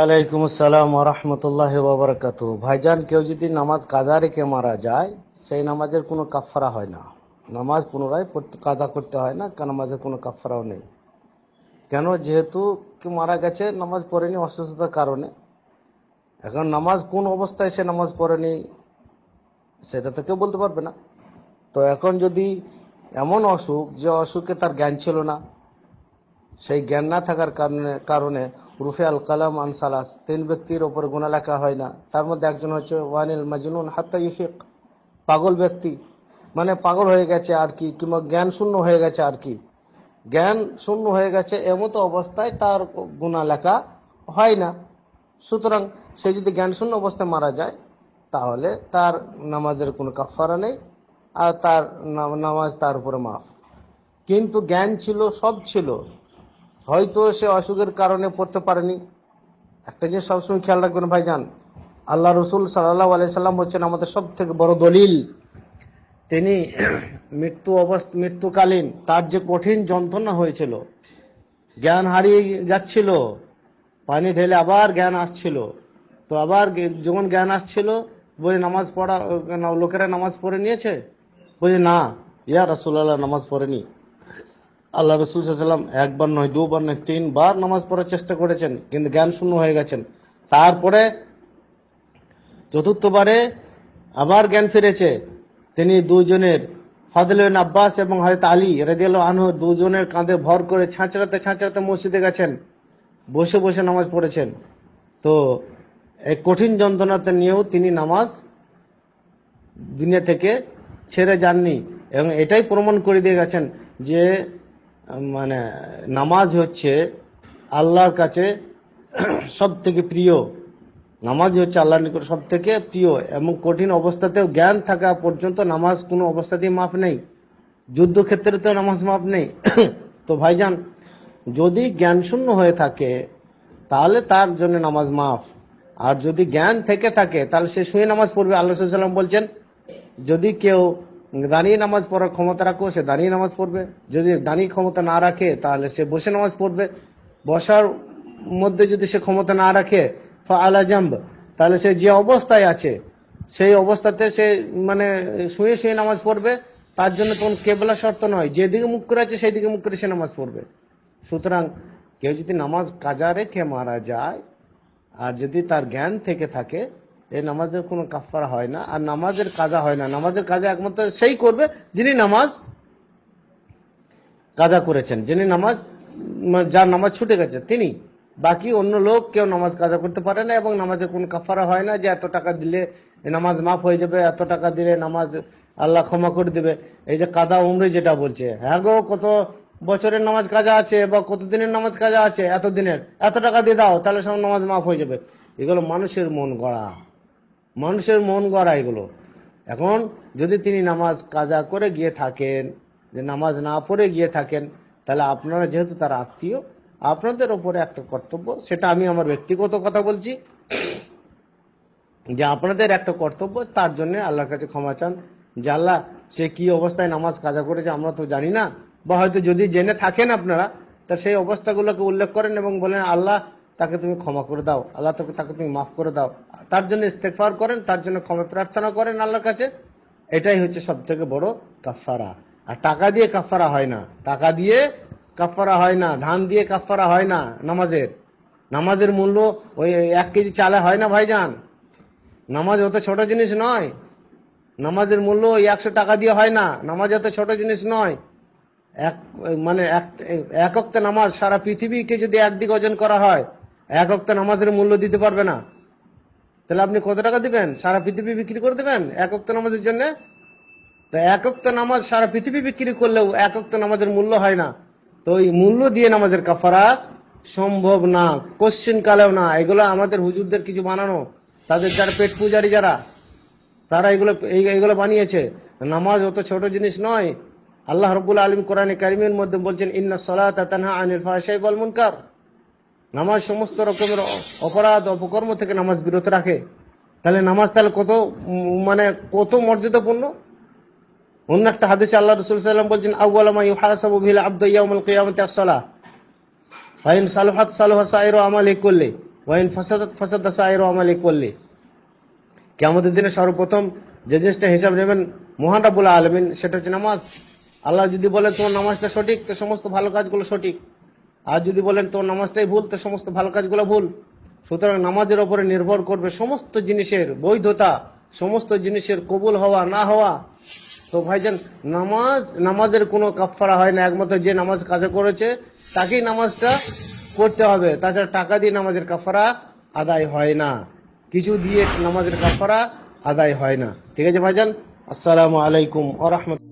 আলাইকুম আসসালাম রহমতুল্লাহ বাবরকাত ভাইজান কেউ যদি নামাজ কাজা রেখে মারা যায় সেই নামাজের কোনো কাফারা হয় না নামাজ পুনরায় কাজা করতে হয় না কারণ নামাজের কোনো কাফারাও নেই কেন যেহেতু মারা গেছে নামাজ পড়েনি অসুস্থতার কারণে এখন নামাজ কোন অবস্থায় সে নামাজ পড়েনি সেটা তো কেউ বলতে পারবে না তো এখন যদি এমন অসুখ যে অসুখে তার জ্ঞান ছিল না সেই জ্ঞান না থাকার কারণে কারণে রুফে আল কালাম আনসালাস তিন ব্যক্তির ওপর গুণা লেখা হয় না তার মধ্যে একজন হচ্ছে ওয়ানিল মাজিনুন হাত্তা ইউফিক পাগল ব্যক্তি মানে পাগল হয়ে গেছে আর কি কিংবা জ্ঞান শূন্য হয়ে গেছে আর কি জ্ঞান শূন্য হয়ে গেছে এমত অবস্থায় তার গুণা লেখা হয় না সুতরাং সে যদি জ্ঞান শূন্য অবস্থায় মারা যায় তাহলে তার নামাজের কোনো কাফারা নেই আর তার নামাজ তার উপরে মাফ কিন্তু জ্ঞান ছিল সব ছিল হয়তো সে অসুখের কারণে পড়তে পারেনি একটা জিনিস সবসময় খেয়াল রাখবেন ভাই যান আল্লাহ রসুল সাল্লাহ আলাইসাল্লাম হচ্ছেন আমাদের সব থেকে বড় দলিল তিনি মৃত্যু অবস্থা মৃত্যুকালীন তার যে কঠিন যন্ত্রণা হয়েছিল জ্ঞান হারিয়ে যাচ্ছিল পানি ঢেলে আবার জ্ঞান আসছিল তো আবার যখন জ্ঞান আসছিল বলে নামাজ পড়া লোকেরা নামাজ পড়ে নিয়েছে বলি না ইয়া রসুল্লাহ নামাজ পড়েনি আল্লাহ রসুল সাল্লাম একবার নয় দুবার নয় তিনবার নামাজ পড়ার চেষ্টা করেছেন কিন্তু জ্ঞান শূন্য হয়ে গেছেন তারপরে চতুর্থবারে আবার জ্ঞান ফিরেছে তিনি দুজনের ফাদিল আব্বাস এবং হয়তো আলী রেদিয়াল আনহ দুজনের কাঁধে ভর করে ছাঁচড়াতে ছাঁচড়াতে মসজিদে গেছেন বসে বসে নামাজ পড়েছেন তো এই কঠিন যন্ত্রণাতে নিয়েও তিনি নামাজ দুনিয়া থেকে ছেড়ে যাননি এবং এটাই প্রমাণ করে দিয়ে গেছেন যে মানে নামাজ হচ্ছে আল্লাহর কাছে সব থেকে প্রিয় নামাজ হচ্ছে আল্লাহর নিকট সব থেকে প্রিয় এবং কঠিন অবস্থাতেও জ্ঞান থাকা পর্যন্ত নামাজ কোনো অবস্থাতেই মাফ নেই যুদ্ধক্ষেত্রে তো নামাজ মাফ নেই তো ভাইজান যদি জ্ঞান শূন্য হয়ে থাকে তাহলে তার জন্য নামাজ মাফ আর যদি জ্ঞান থেকে থাকে তাহলে সে শুয়ে নামাজ পড়বে আল্লাহ সাল্লাম বলছেন যদি কেউ দাঁড়িয়ে নামাজ পড়ার ক্ষমতা রাখো সে দাঁড়িয়ে নামাজ পড়বে যদি দাঁড়িয়ে ক্ষমতা না রাখে তাহলে সে বসে নামাজ পড়বে বসার মধ্যে যদি সে ক্ষমতা না রাখে ফা আলা জাম্ব তাহলে সে যে অবস্থায় আছে সেই অবস্থাতে সে মানে শুয়ে শুয়ে নামাজ পড়বে তার জন্য তখন কেবলা শর্ত নয় যেদিকে মুখ করে আছে সেই দিকে মুখ করে সে নামাজ পড়বে সুতরাং কেউ যদি নামাজ কাজা রেখে মারা যায় আর যদি তার জ্ঞান থেকে থাকে এই নামাজের কোনো কাফারা হয় না আর নামাজের কাজা হয় না নামাজের কাজা একমাত্র সেই করবে যিনি নামাজ কাজা করেছেন যিনি নামাজ মানে যার নামাজ ছুটে গেছে তিনি বাকি অন্য লোক কেউ নামাজ কাজা করতে পারে না এবং নামাজের কোনো কাফারা হয় না যে এত টাকা দিলে নামাজ মাফ হয়ে যাবে এত টাকা দিলে নামাজ আল্লাহ ক্ষমা করে দেবে এই যে কাদা উমরে যেটা বলছে হ্যাঁ গো কত বছরের নামাজ কাজা আছে বা কত দিনের নামাজ কাজা আছে এত দিনের এত টাকা দিয়ে দাও তাহলে সব নামাজ মাফ হয়ে যাবে এগুলো মানুষের মন গড়া মানুষের মন গড়া এগুলো এখন যদি তিনি নামাজ কাজা করে গিয়ে থাকেন যে নামাজ না পড়ে গিয়ে থাকেন তাহলে আপনারা যেহেতু তার আত্মীয় আপনাদের ওপরে একটা কর্তব্য সেটা আমি আমার ব্যক্তিগত কথা বলছি যে আপনাদের একটা কর্তব্য তার জন্য আল্লাহর কাছে ক্ষমা চান যে আল্লাহ সে কি অবস্থায় নামাজ কাজা করেছে আমরা তো জানি না বা হয়তো যদি জেনে থাকেন আপনারা তা সেই অবস্থাগুলোকে উল্লেখ করেন এবং বলেন আল্লাহ তাকে তুমি ক্ষমা করে দাও আল্লাহ তাকে তাকে তুমি মাফ করে দাও তার জন্য ইস্তেকফার করেন তার জন্য ক্ষমা প্রার্থনা করেন আল্লাহর কাছে এটাই হচ্ছে সব থেকে বড় কাফারা আর টাকা দিয়ে কাফারা হয় না টাকা দিয়ে কাফারা হয় না ধান দিয়ে কাফারা হয় না নামাজের নামাজের মূল্য ওই এক কেজি চালে হয় না ভাইজান নামাজ অত ছোট জিনিস নয় নামাজের মূল্য ওই একশো টাকা দিয়ে হয় না নামাজ অত ছোট জিনিস নয় এক মানে এক একক্ত নামাজ সারা পৃথিবীকে যদি একদিকে ওজন করা হয় এক অক্ত নামাজের মূল্য দিতে পারবে না তাহলে আপনি কত টাকা দিবেন সারা পৃথিবী বিক্রি করে দেবেন এক অক্ত নামাজের জন্য তো এক অক্ত নামাজ সারা পৃথিবী বিক্রি করলেও এক অক্ত নামাজের মূল্য হয় না তো ওই মূল্য দিয়ে নামাজের কাফারা সম্ভব না কোশ্চিন কালেও না এগুলো আমাদের হুজুরদের কিছু বানানো তাদের যারা পেট পূজারি যারা তারা এগুলো এইগুলো বানিয়েছে নামাজ অত ছোট জিনিস নয় আল্লাহ রবুল আলম কোরআন কারিমের মধ্যে বলছেন ইন্না সলাত আনিল ফাশাই বল মুনকার নামাজ সমস্ত রকমের অপরাধ অপকর্ম থেকে নামাজ বিরত রাখে তাহলে নামাজ তাহলে কত মানে কত মর্যাদাপূর্ণ অন্য একটা হাদিসে আল্লাহ রসুল সাল্লাম বলছেন আউআলামা ইউহাসাবু ভিল আব্দাইয়াউমুল কিয়ামতি আসসালাহ ফাইন সালহাত সালহা সাইরু আমালি করলে ওয়াইন ফাসাদাত ফাসাদা সাইরু আমালি করলে কে আমাদের দিনে সর্বপ্রথম যে জিনিসটা হিসাব নেবেন মহান রাবুল আলমিন সেটা হচ্ছে নামাজ আল্লাহ যদি বলে তোমার নামাজটা সঠিক তো সমস্ত ভালো কাজগুলো সঠিক আর যদি বলেন তোর নামাজটাই ভুল তো সমস্ত ভালো কাজগুলো ভুল সুতরাং নামাজের ওপরে নির্ভর করবে সমস্ত জিনিসের বৈধতা সমস্ত জিনিসের কবুল হওয়া না হওয়া তো ভাইজান নামাজ নামাজের কোনো কাফারা হয় না একমাত্র যে নামাজ কাজে করেছে তাকেই নামাজটা করতে হবে তাছাড়া টাকা দিয়ে নামাজের কাফারা আদায় হয় না কিছু দিয়ে নামাজের কাফারা আদায় হয় না ঠিক আছে ভাইজান আসসালামু আলাইকুম আ